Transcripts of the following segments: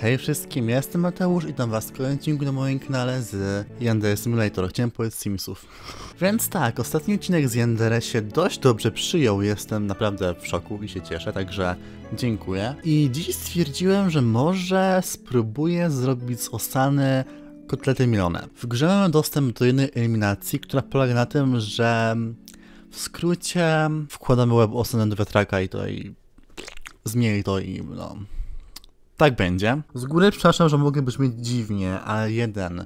Hej wszystkim, ja jestem Mateusz i dam was w kolejnym odcinku na moim kanale z Yandere Simulator. Chciałem powiedzieć Simsów. Więc tak, ostatni odcinek z Yandere się dość dobrze przyjął, jestem naprawdę w szoku i się cieszę, także dziękuję. I dziś stwierdziłem, że może spróbuję zrobić z Osany kotlety milone. W grze mamy dostęp do jednej eliminacji, która polega na tym, że w skrócie wkładamy łeb Osany do wiatraka i to i... Zmieni to i no tak będzie. Z góry przepraszam, że mogę brzmieć dziwnie, ale jeden.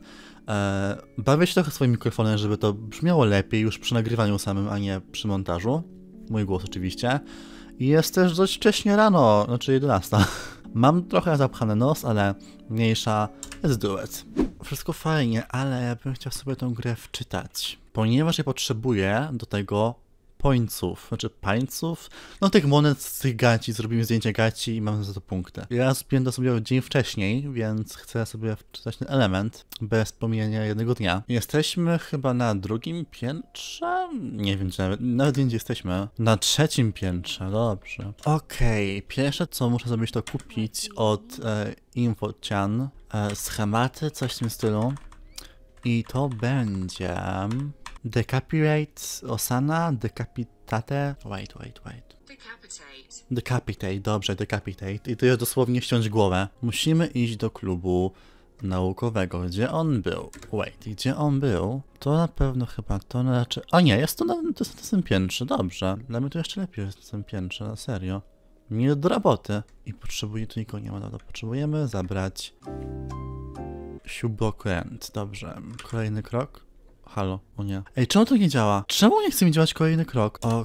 E, bawię się trochę swoim mikrofonem, żeby to brzmiało lepiej już przy nagrywaniu samym, a nie przy montażu. Mój głos oczywiście. I jest też dość wcześnie rano, znaczy 11. Mam trochę zapchany nos, ale mniejsza. Let's do it. Wszystko fajnie, ale ja bym chciał sobie tę grę wczytać. Ponieważ ja potrzebuję do tego pońców, znaczy pańców, no tych monet z tych gaci, zrobimy zdjęcie gaci i mamy za to punkty. Ja spiłem to sobie dzień wcześniej, więc chcę sobie wczytać ten element bez pomijania jednego dnia. Jesteśmy chyba na drugim piętrze? Nie wiem, czy nawet, nawet wiem, gdzie jesteśmy. Na trzecim piętrze, dobrze. Okej, okay, pierwsze co muszę zrobić to kupić od e, InfoChan e, schematy, coś w tym stylu. I to będzie... Decapitate Osana, Decapitate. Wait, wait, wait. Decapitate. Decapitate, dobrze, decapitate. I to jest dosłownie ściąć głowę. Musimy iść do klubu naukowego. Gdzie on był? Wait, gdzie on był? To na pewno chyba to na raczej... A nie, jest to na, to jest na tym piętrze, dobrze. Dla mnie to jeszcze lepiej jest na tym piętrze, na serio. Nie do roboty. I potrzebuje tu nikogo nie ma, to potrzebujemy zabrać... Siubokręt, dobrze. Kolejny krok. Halo, o nie. Ej, czemu to nie działa? Czemu nie chce mi działać kolejny krok? Okej,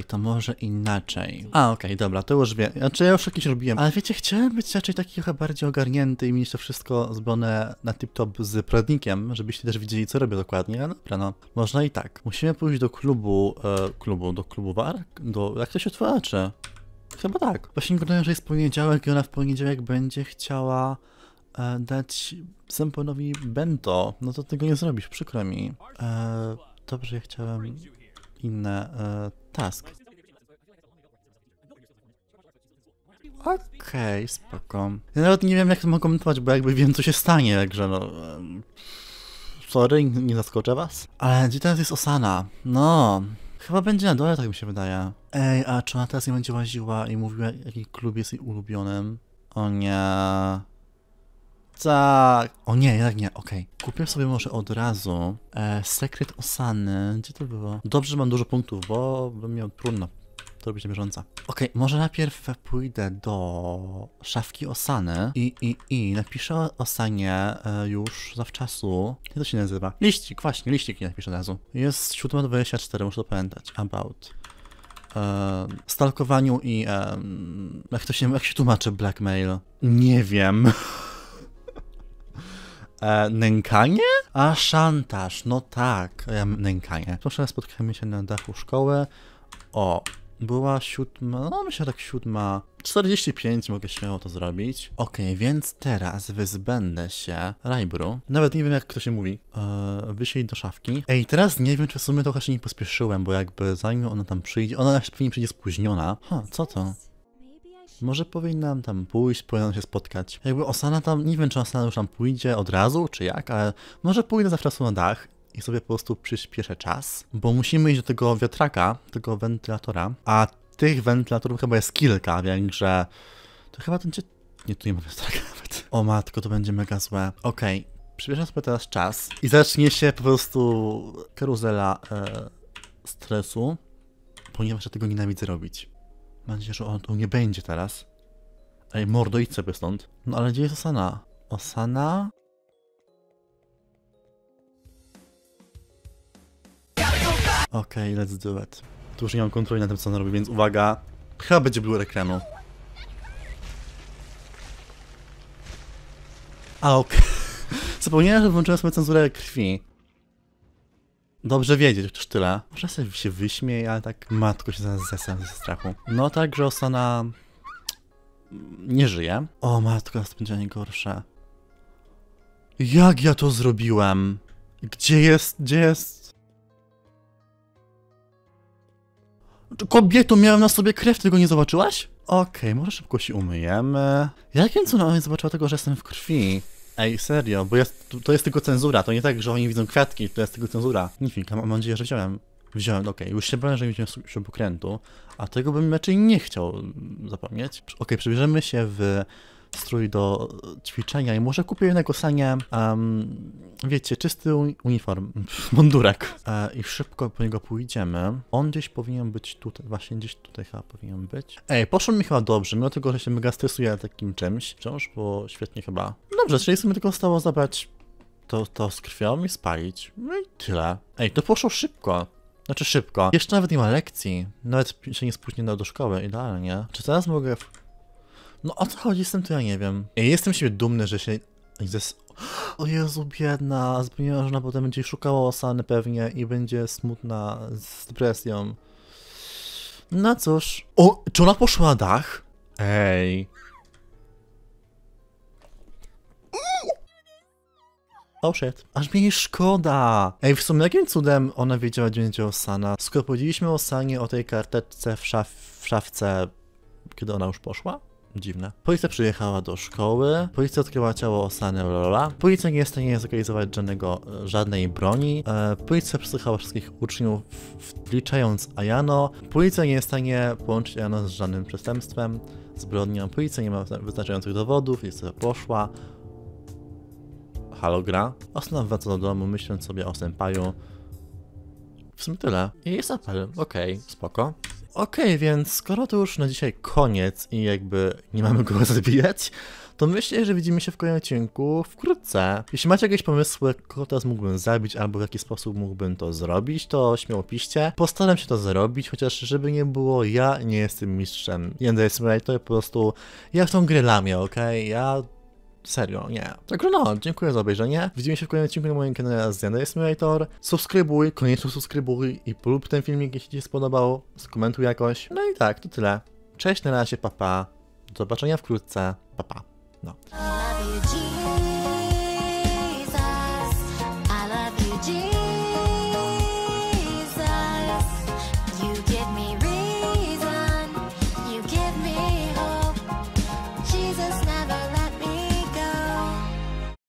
okay, to może inaczej. A, okej, okay, dobra, to już wiem. Znaczy, ja już jakiś robiłem. Ale wiecie, chciałem być raczej taki trochę bardziej ogarnięty i mieć to wszystko zbrane na tip-top z prawnikiem, żebyście też widzieli, co robię dokładnie. Ale no dobra, no, można i tak. Musimy pójść do klubu, e, klubu, do klubu war? Do, jak to się tłumaczy? Chyba tak. Właśnie nie że jest poniedziałek i ona w poniedziałek będzie chciała E, dać Semponowi bento, no to tego nie zrobisz, przykro mi. E, dobrze, ja chciałem inne e, task. Okej, okay, spoko. Ja nawet nie wiem jak to mogę komentować, bo jakby wiem co się stanie, także no... sorry, nie zaskoczę was. Ale gdzie teraz jest Osana? No... Chyba będzie na dole, tak mi się wydaje. Ej, a czy ona teraz nie będzie łaziła i mówiła, jaki klub jest jej ulubionym? O nie... Tak. O nie, jednak nie, okej. Okay. Kupię sobie może od razu e, Sekret Osany. Gdzie to było? Dobrze, że mam dużo punktów, bo bym miał trudno. To robić bieżąca. Okej, okay, może najpierw pójdę do szafki Osany i, i, i napiszę o Osanie e, już zawczasu. Jak to się nazywa? Liścik, właśnie, liścik nie napiszę od razu. Jest 7.24, muszę to pamiętać. About. E, stalkowaniu i... E, jak, to się, jak się tłumaczy blackmail? Nie wiem. E, nękanie? A szantaż, no tak, ja nękanie. Proszę, spotkamy się na dachu szkoły. O, była siódma, no myślę tak siódma 45 mogę śmiało to zrobić. Okej, okay, więc teraz wyzbędę się Rajbru. Nawet nie wiem jak to się mówi. Eee, do szafki. Ej, teraz nie wiem czy w sumie trochę się nie pospieszyłem, bo jakby zanim ona tam przyjdzie, ona pewnie przyjdzie spóźniona. Ha, co to? Może powinnam tam pójść, powinnam się spotkać. Jakby Osana tam, nie wiem czy Osana już tam pójdzie od razu, czy jak, ale może pójdę zawsze na dach i sobie po prostu przyspieszę czas, bo musimy iść do tego wiatraka, tego wentylatora, a tych wentylatorów chyba jest kilka, więc że To chyba będzie... Nie, tu nie ma wiatraka nawet. O matko, to będzie mega złe. Okej, okay. Przybierzemy sobie teraz czas i zacznie się po prostu karuzela e, stresu, ponieważ ja tego nienawidzę robić. Mam nadzieję, że on tu nie będzie teraz. Ej, mordo, idź sobie stąd. No ale gdzie jest Osana? Osana? Okej, okay, let's do it. Tu już nie mam kontroli na tym, co on robi, więc uwaga. Chyba będzie blur ekranu. A, okej. Okay. Zapomniałem, że włączyłem sobie cenzurę krwi. Dobrze wiedzieć, chociaż tyle. Może sobie się wyśmiej, ale tak matko się zesem ze strachu. No tak, że Osana nie żyje. O matko, to będzie najgorsze. Jak ja to zrobiłem? Gdzie jest, gdzie jest? Kobieto, miałem na sobie krew, ty go nie zobaczyłaś? Okej, okay, może szybko się umyjemy. jak cudem ona nie zobaczyła tego, że jestem w krwi? Ej, serio, bo jest, to jest tylko cenzura, to nie tak, że oni widzą kwiatki, to jest tylko cenzura. Nifik, mam nadzieję, że wziąłem. Wziąłem, okej, okay. już się bałem, że nie wziąłem śrubokrętu, a tego bym raczej nie chciał zapomnieć. Okej, okay, przebierzemy się w strój do ćwiczenia i może kupię jednego sania, um, wiecie, czysty uniform, mundurek E, I szybko po niego pójdziemy. On gdzieś powinien być tutaj, właśnie gdzieś tutaj chyba powinien być. Ej, poszło mi chyba dobrze, mimo tego, że się mega stresuję takim czymś wciąż, bo świetnie chyba Dobrze, czyli sobie tylko stało zabrać to, to z krwią i spalić. No i tyle. Ej, to poszło szybko. Znaczy szybko. Jeszcze nawet nie ma lekcji. Nawet się nie spóźnię do, do szkoły, idealnie. Czy teraz mogę... No o co chodzi z tym, to ja nie wiem. Ej, jestem siebie dumny, że się... O Jezu, biedna. że ona potem będzie szukała osany pewnie i będzie smutna z depresją. No cóż. O, czy ona poszła na dach? Ej. Oh shit. Aż mi jej szkoda. Ej, w sumie jakim cudem ona wiedziała, gdzie będzie Osana? Skoro powiedzieliśmy Osanie o tej karteczce w, szaf w szafce, kiedy ona już poszła? Dziwne. Policja przyjechała do szkoły, policja odkryła ciało Osany Lola, policja nie jest w stanie zlokalizować żadnego, żadnej broni, e, policja przesłuchała wszystkich uczniów, wliczając Ayano, policja nie jest w stanie połączyć Ayano z żadnym przestępstwem, zbrodnią, policja nie ma wyznaczających dowodów, jest poszła, Halogra, gra. Ostatnio wraca do domu, myśląc sobie o senpaju. W sumie tyle. I jest apel, okej, okay, spoko. Okej, okay, więc skoro to już na dzisiaj koniec i jakby nie mamy go zabijać, to myślę, że widzimy się w kolejnym odcinku wkrótce. Jeśli macie jakieś pomysły, kogo teraz mógłbym zabić, albo w jaki sposób mógłbym to zrobić, to śmiało piszcie. Postaram się to zrobić, chociaż żeby nie było, ja nie jestem mistrzem Jędrek To po prostu ja w tą grę lamię, okej? Okay? Ja Serio, nie. Także no, dziękuję za obejrzenie. Widzimy się w kolejnym odcinku na moim kanale z Zenday Simulator. Subskrybuj, koniecznie subskrybuj i polub ten filmik, jeśli Ci się spodobało. Skomentuj jakoś. No i tak, to tyle. Cześć, na razie, papa. Pa. Do zobaczenia wkrótce, papa. Pa. No.